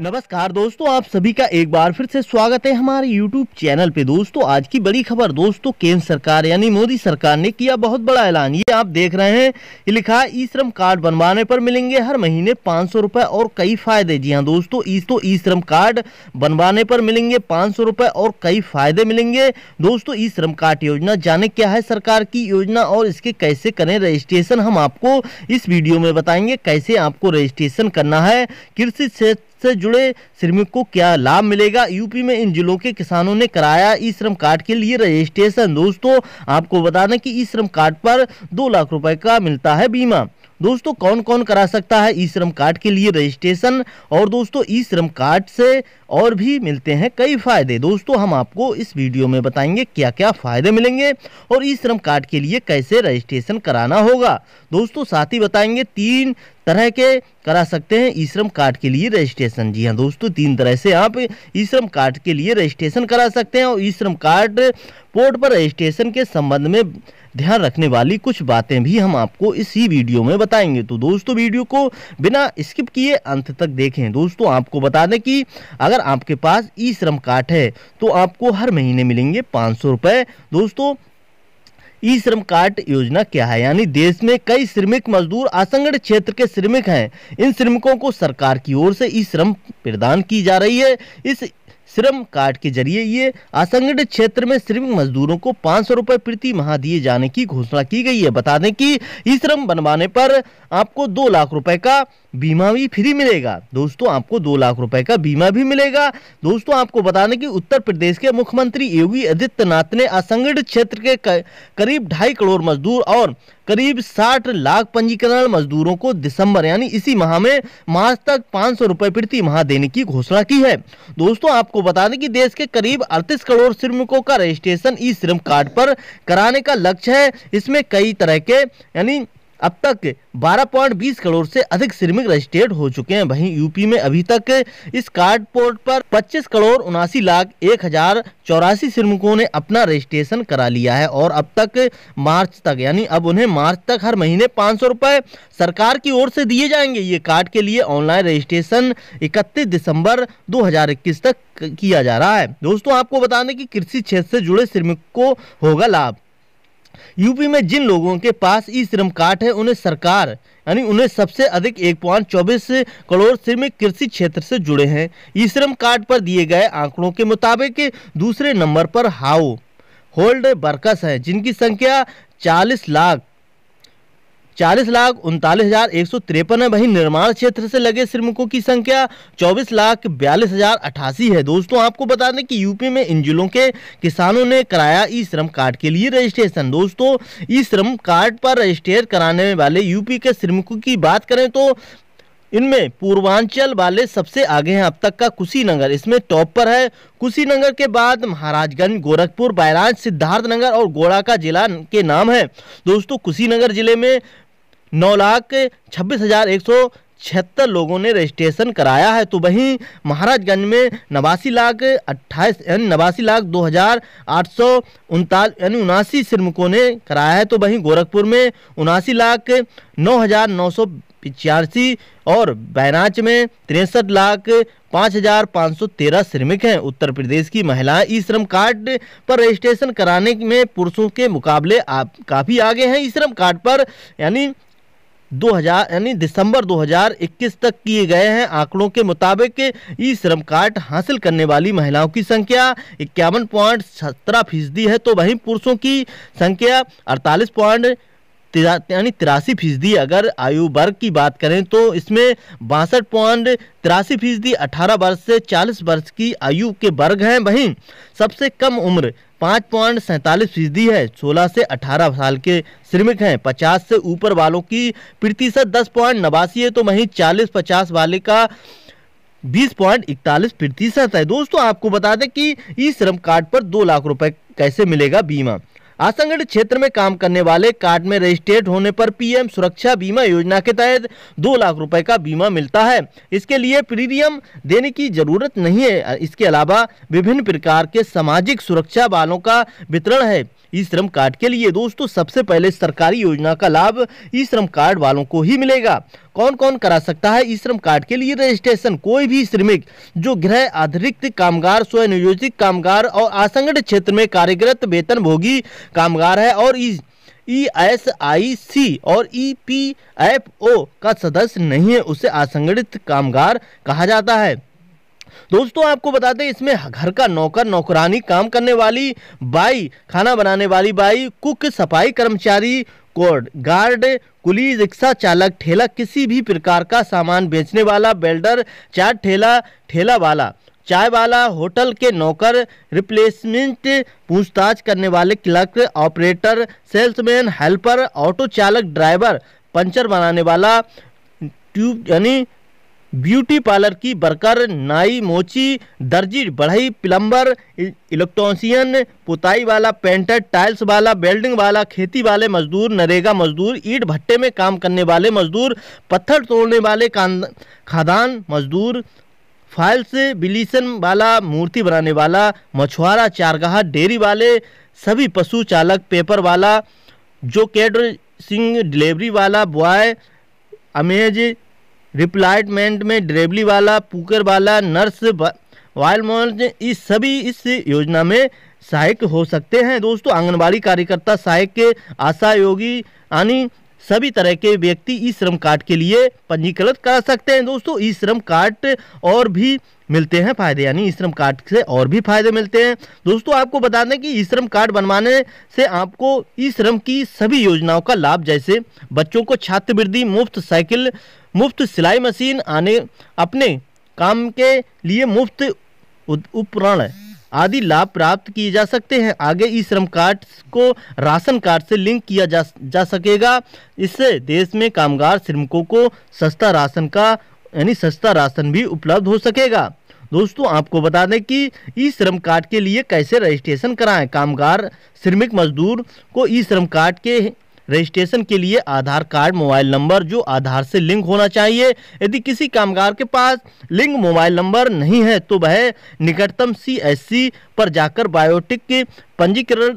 नमस्कार दोस्तों आप सभी का एक बार फिर से स्वागत है हमारे YouTube चैनल पे दोस्तों आज की बड़ी खबर दोस्तों केंद्र सरकार यानी मोदी सरकार ने किया बहुत बड़ा ऐलान ये आप देख रहे हैं ये लिखा है ई श्रम कार्ड बनवाने पर मिलेंगे हर महीने पाँच सौ रुपये और कई फायदे जी हाँ दोस्तों ई तो ई श्रम कार्ड बनवाने पर मिलेंगे पाँच सौ रुपये और कई फायदे मिलेंगे दोस्तों ई श्रम कार्ड योजना जाने क्या है सरकार की योजना और इसके कैसे करें रजिस्ट्रेशन हम आपको इस वीडियो में बताएंगे कैसे आपको रजिस्ट्रेशन करना है कृषि से जुड़े श्रमिक को क्या लाभ मिलेगा यूपी में इन जिलों के किसानों ने कराया ई श्रम कार्ड के लिए रजिस्ट्रेशन दोस्तों आपको बता दें कि ई श्रम कार्ड पर दो लाख रुपए का मिलता है बीमा दोस्तों कौन कौन करा सकता है ई श्रम कार्ड के लिए रजिस्ट्रेशन और दोस्तों ई श्रम कार्ड से और भी मिलते हैं कई फायदे दोस्तों हम आपको इस वीडियो में बताएंगे क्या क्या फायदे मिलेंगे और ई श्रम कार्ड के लिए कैसे रजिस्ट्रेशन कराना होगा दोस्तों साथ ही बताएंगे तीन तरह के करा सकते हैं ई श्रम कार्ड के लिए रजिस्ट्रेशन जी हाँ दोस्तों तीन तरह से आप ई श्रम कार्ड के लिए रजिस्ट्रेशन करा सकते हैं और ई श्रम कार्ड पोर्ट पर रजिस्ट्रेशन के संबंध में ध्यान रखने वाली कुछ बातें भी हम आपको इसी वीडियो में बताएंगे तो दोस्तों वीडियो को बिना स्किप किए अंत तक देखें दोस्तों आपको बता दें कि अगर आपके पास ई श्रम कार्ड है तो आपको हर महीने मिलेंगे पाँच सौ रुपये दोस्तों ई श्रम कार्ड योजना क्या है यानी देश में कई श्रमिक मजदूर असंगठित क्षेत्र के श्रमिक हैं इन श्रमिकों को सरकार की ओर से ई श्रम प्रदान की जा रही है इस श्रम कार्ड के जरिए ये असंगठित क्षेत्र में श्रमिक मजदूरों को पाँच सौ रुपये प्रति माह दिए जाने की घोषणा की गई है बता दें कि ई श्रम बनवाने पर आपको दो लाख रुपए का बीमा भी फ्री मिलेगा दोस्तों आपको दो लाख रुपए का बीमा भी मिलेगा दोस्तों आपको दें कि उत्तर प्रदेश के मुख्यमंत्री योगी आदित्यनाथ ने असंगठित क्षेत्र के करीब ढाई करोड़ मजदूर और करीब 60 लाख पंजीकरण मजदूरों को दिसंबर यानी इसी माह में मार्च तक पाँच सौ रुपये प्रति माह देने की घोषणा की है दोस्तों आपको बता दें कि देश के करीब अड़तीस करोड़ श्रमिकों का रजिस्ट्रेशन ई श्रम कार्ड पर कराने का लक्ष्य है इसमें कई तरह के यानी अब तक 12.20 करोड़ से अधिक श्रमिक रजिस्टर्ड हो चुके हैं वहीं यूपी में अभी तक इस कार्ड पोर्ट पर 25 करोड़ उनासी लाख एक हजार चौरासी श्रमिकों ने अपना रजिस्ट्रेशन करा लिया है और अब तक मार्च तक यानी अब उन्हें मार्च तक हर महीने पाँच सौ सरकार की ओर से दिए जाएंगे ये कार्ड के लिए ऑनलाइन रजिस्ट्रेशन इकतीस दिसंबर दो तक किया जा रहा है दोस्तों आपको बता दें कि कृषि क्षेत्र से जुड़े श्रमिक को होगा लाभ यूपी में जिन लोगों के पास ई श्रम कार्ड है उन्हें सरकार यानी उन्हें सबसे अधिक एक पॉइंट चौबीस करोड़ श्रमिक कृषि क्षेत्र से जुड़े हैं ई श्रम कार्ड पर दिए गए आंकड़ों के मुताबिक दूसरे नंबर पर हाउ होल्ड वर्कर्स हैं जिनकी संख्या चालीस लाख चालीस लाख उनतालीस हजार एक सौ तिरपन है वही निर्माण क्षेत्र से लगे श्रमिकों की संख्या चौबीस लाख बयालीस हजार अठासी है दोस्तों आपको बता दें कि यूपी में इन जिलों के किसानों ने कराया ई श्रम कार्ड के लिए रजिस्ट्रेशन दोस्तों ई श्रम कार्ड पर रजिस्ट्रेयर कराने वाले यूपी के श्रमिकों की बात करें तो इनमें पूर्वांचल वाले सबसे आगे हैं अब तक का कुशीनगर इसमें टॉप पर है कुशीनगर के बाद महाराजगंज गोरखपुर बैराज सिद्धार्थनगर और गोड़ा का जिला के नाम है दोस्तों कुशीनगर जिले में नौ लाख छब्बीस हज़ार एक सौ छिहत्तर लोगों ने रजिस्ट्रेशन कराया है तो वहीं महाराजगंज में नवासी लाख अट्ठाईस यानी नवासी लाख दो हज़ार आठ सौ उनतालीस यानी उनासी श्रमिकों ने कराया है तो वहीं गोरखपुर में उनासी लाख नौ हज़ार नौ सौ पिचासी और बैराच में तिरसठ लाख पाँच हज़ार पाँच सौ तेरह श्रमिक हैं उत्तर प्रदेश की महिलाएं ई श्रम कार्ड पर रजिस्ट्रेशन कराने में पुरुषों के मुकाबले आप काफ़ी आगे हैं ई श्रम कार्ड पर यानी 2000 यानी दिसंबर 2021 तक किए गए हैं आंकड़ों के मुताबिक ई श्रम कार्ड हासिल करने वाली महिलाओं की संख्या इक्यावन पॉइंट सत्रह फीसदी है तो वहीं पुरुषों की संख्या अड़तालीस पॉइंट यानी तिरासी फीसदी अगर आयु वर्ग की बात करें तो इसमें बासठ पॉइंट तिरासी फीसदी अठारह वर्ष से चालीस वर्ष की आयु के वर्ग हैं वहीं सबसे कम उम्र पाँच पॉइंट सैंतालीस फीसदी है सोलह से अठारह साल के श्रमिक हैं पचास से ऊपर वालों की प्रतिशत दस पॉइंट नवासी है तो वहीं चालीस पचास वाले का बीस पॉइंट इकतालीस प्रतिशत है दोस्तों आपको बता दें कि ई श्रम कार्ड पर दो लाख रुपए कैसे मिलेगा बीमा असंगठित क्षेत्र में काम करने वाले कार्ड में रजिस्ट्रेट होने पर पीएम सुरक्षा बीमा योजना के तहत दो लाख रुपए का बीमा मिलता है इसके लिए प्रीमियम देने की जरूरत नहीं है इसके अलावा विभिन्न प्रकार के सामाजिक सुरक्षा बालों का वितरण है ई श्रम कार्ड के लिए दोस्तों सबसे पहले सरकारी योजना का लाभ ई श्रम कार्ड वालों को ही मिलेगा कौन कौन करा सकता है ई श्रम कार्ड के लिए रजिस्ट्रेशन कोई भी श्रमिक जो गृह अतिरिक्त कामगार स्वनियोजित कामगार और असंगठित क्षेत्र में कार्यरत वेतनभोगी कामगार है और इस ई एस आई सी और ई पी एफ ओ का सदस्य नहीं है उसे असंगठित कामगार कहा जाता है दोस्तों आपको बता दें इसमें घर का नौकर नौकरानी काम करने वाली बाई खाना बनाने वाली बाई कुक सफाई कर्मचारी कोड गार्ड कुली रिक्शा चालक ठेला किसी भी प्रकार का सामान बेचने वाला बेल्डर चाट ठेला ठेला वाला चाय वाला होटल के नौकर रिप्लेसमेंट पूछताछ करने वाले clerk operator salesman helper auto चालक ड्राइवर पंचर बनाने वाला ट्यूब यानी ब्यूटी पार्लर की बरकर नाई मोची दर्जी बढ़ई प्लम्बर इलेक्ट्रॉन्सियन पुताई वाला पेंटर टाइल्स वाला बेल्डिंग वाला खेती वाले मजदूर नरेगा मजदूर ईट भट्टे में काम करने वाले मजदूर पत्थर तोड़ने वाले खादान मजदूर फाइल्स बिलीसन वाला मूर्ति बनाने वाला मछुआरा चारगाह डेयरी वाले सभी पशु चालक पेपर वाला जो कैडर सिंह डिलीवरी वाला बॉय अमेज रिप्लाइटमेंट में ड्रेबली वाला पुकर वाला नर्स वायलमोल्स इस सभी इस योजना में सहायक हो सकते हैं दोस्तों आंगनबाड़ी कार्यकर्ता सहायक के आशा योगी यानी सभी तरह के व्यक्ति ई श्रम कार्ड के लिए पंजीकृत करा सकते हैं दोस्तों ई श्रम कार्ड और भी मिलते हैं फायदे यानी ई श्रम कार्ड से और भी फायदे मिलते हैं दोस्तों आपको बता दें कि ई श्रम कार्ड बनवाने से आपको ई श्रम की सभी योजनाओं का लाभ जैसे बच्चों को छात्रवृत्ति मुफ्त साइकिल मुफ्त सिलाई मशीन आने अपने काम के लिए मुफ्त उपकरण आदि लाभ प्राप्त किए जा सकते हैं आगे ई श्रम कार्ड को राशन कार्ड से लिंक किया जा जा सकेगा इससे देश में कामगार श्रमिकों को सस्ता राशन का यानी सस्ता राशन भी उपलब्ध हो सकेगा दोस्तों आपको बता दें कि ई श्रम कार्ड के लिए कैसे रजिस्ट्रेशन कराएं कामगार श्रमिक मजदूर को ई श्रम कार्ड के रजिस्ट्रेशन के लिए आधार कार्ड मोबाइल नंबर जो आधार से लिंक होना चाहिए यदि किसी कामगार के पास लिंक मोबाइल नंबर नहीं है तो वह निकटतम सी पर जाकर बायोटिक के पंजीकरण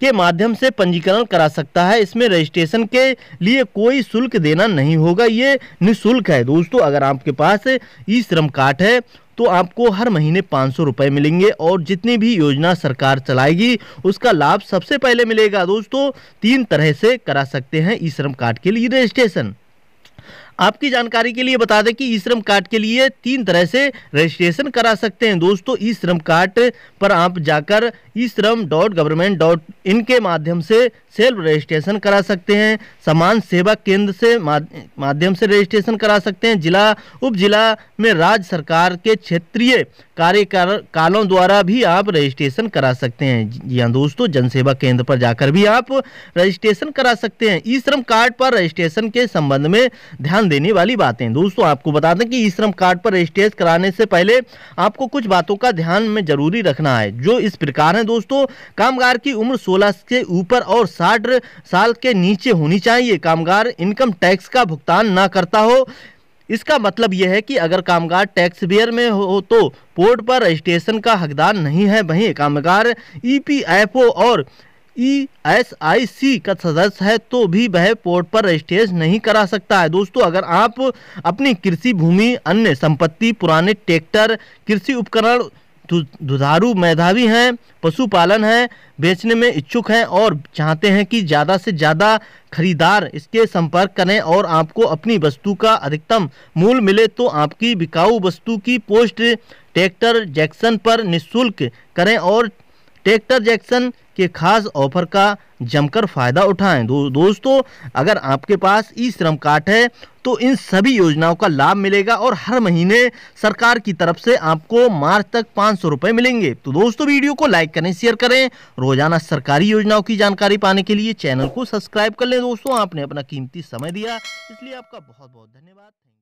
के माध्यम से पंजीकरण करा सकता है इसमें रजिस्ट्रेशन के लिए कोई शुल्क देना नहीं होगा ये निःशुल्क है दोस्तों अगर आपके पास ई श्रम कार्ड है तो आपको हर महीने पाँच सौ रुपये मिलेंगे और जितनी भी योजना सरकार चलाएगी उसका लाभ सबसे पहले मिलेगा दोस्तों तीन तरह से करा सकते हैं ई श्रम कार्ड के लिए रजिस्ट्रेशन आपकी जानकारी के लिए बता दें कि ई श्रम कार्ड के लिए तीन तरह से रजिस्ट्रेशन करा सकते हैं दोस्तों ई श्रम कार्ड पर आप जाकर ई श्रम डॉट गवर्नमेंट डॉट इन के माध्यम से सेल्फ रजिस्ट्रेशन करा सकते हैं समान सेवा केंद्र से माध्यम से रजिस्ट्रेशन करा सकते हैं जिला उप जिला में राज्य सरकार के क्षेत्रीय कार्यकालों द्वारा भी आप रजिस्ट्रेशन करा सकते हैं जी हाँ दोस्तों जनसेवा केंद्र पर जाकर भी आप रजिस्ट्रेशन करा सकते हैं ई श्रम कार्ड पर रजिस्ट्रेशन के संबंध में ध्यान देने वाली बातें दोस्तों आपको बता दें कि ई श्रम कार्ड पर रजिस्ट्रेशन कराने से पहले आपको कुछ बातों का ध्यान में जरूरी रखना है जो इस प्रकार है दोस्तों कामगार की उम्र सोलह से ऊपर और साठ साल के नीचे होनी चाहिए कामगार इनकम टैक्स का भुगतान ना करता हो इसका मतलब यह है कि अगर कामगार टैक्स बेयर में हो तो पोर्ट पर रजिस्ट्रेशन का हकदार नहीं है वहीं कामगार ईपीएफओ और ई एस आई सी का सदस्य है तो भी वह पोर्ट पर रजिस्ट्रेशन नहीं करा सकता है दोस्तों अगर आप अपनी कृषि भूमि अन्य संपत्ति पुराने ट्रैक्टर कृषि उपकरण दुधारू मेधावी हैं पशुपालन है बेचने में इच्छुक हैं और चाहते हैं कि ज़्यादा से ज़्यादा खरीदार इसके संपर्क करें और आपको अपनी वस्तु का अधिकतम मूल मिले तो आपकी बिकाऊ वस्तु की पोस्ट ट्रैक्टर जैक्सन पर निशुल्क करें और ट्रैक्टर जैक्सन के खास ऑफर का जमकर फायदा उठाएं दो, दोस्तों अगर आपके पास ई श्रम कार्ड है तो इन सभी योजनाओं का लाभ मिलेगा और हर महीने सरकार की तरफ से आपको मार्च तक पाँच सौ रुपये मिलेंगे तो दोस्तों वीडियो को लाइक करें शेयर करें रोजाना सरकारी योजनाओं की जानकारी पाने के लिए चैनल को सब्सक्राइब कर लें दोस्तों आपने अपना कीमती समय दिया इसलिए आपका बहुत बहुत धन्यवाद